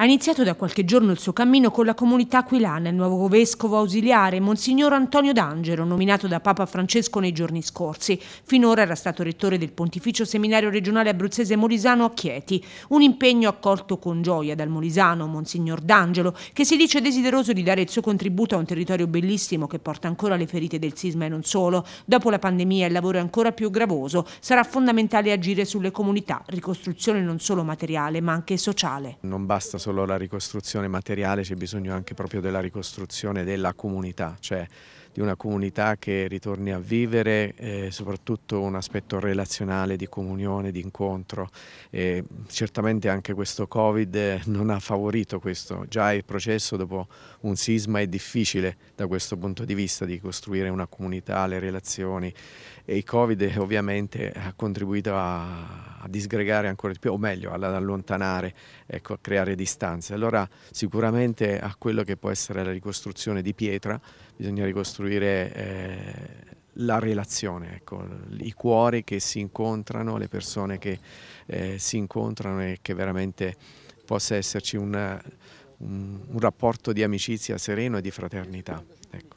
Ha iniziato da qualche giorno il suo cammino con la comunità aquilana, il nuovo vescovo ausiliare, Monsignor Antonio D'Angelo, nominato da Papa Francesco nei giorni scorsi. Finora era stato rettore del Pontificio Seminario Regionale Abruzzese Molisano a Chieti. Un impegno accolto con gioia dal Molisano, Monsignor D'Angelo, che si dice desideroso di dare il suo contributo a un territorio bellissimo che porta ancora le ferite del sisma e non solo. Dopo la pandemia il lavoro è ancora più gravoso. Sarà fondamentale agire sulle comunità, ricostruzione non solo materiale ma anche sociale. Non basta solo solo la ricostruzione materiale, c'è bisogno anche proprio della ricostruzione della comunità, cioè di una comunità che ritorni a vivere, eh, soprattutto un aspetto relazionale di comunione, di incontro. E certamente anche questo Covid eh, non ha favorito questo, già il processo dopo un sisma è difficile da questo punto di vista di costruire una comunità, le relazioni e il Covid ovviamente ha contribuito a a disgregare ancora di più, o meglio ad allontanare, ecco, a creare distanze. Allora sicuramente a quello che può essere la ricostruzione di pietra bisogna ricostruire eh, la relazione, ecco, i cuori che si incontrano, le persone che eh, si incontrano e che veramente possa esserci un, un, un rapporto di amicizia sereno e di fraternità. Ecco.